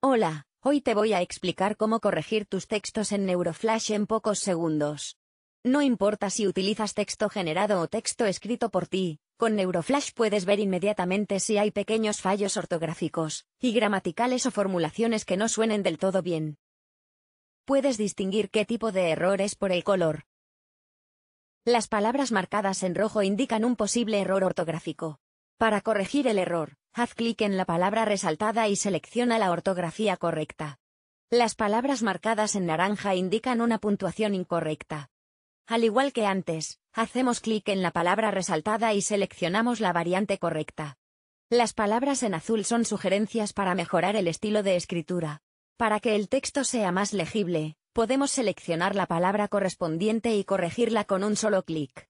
Hola, hoy te voy a explicar cómo corregir tus textos en Neuroflash en pocos segundos. No importa si utilizas texto generado o texto escrito por ti, con Neuroflash puedes ver inmediatamente si hay pequeños fallos ortográficos, y gramaticales o formulaciones que no suenen del todo bien. Puedes distinguir qué tipo de error es por el color. Las palabras marcadas en rojo indican un posible error ortográfico. Para corregir el error, Haz clic en la palabra resaltada y selecciona la ortografía correcta. Las palabras marcadas en naranja indican una puntuación incorrecta. Al igual que antes, hacemos clic en la palabra resaltada y seleccionamos la variante correcta. Las palabras en azul son sugerencias para mejorar el estilo de escritura. Para que el texto sea más legible, podemos seleccionar la palabra correspondiente y corregirla con un solo clic.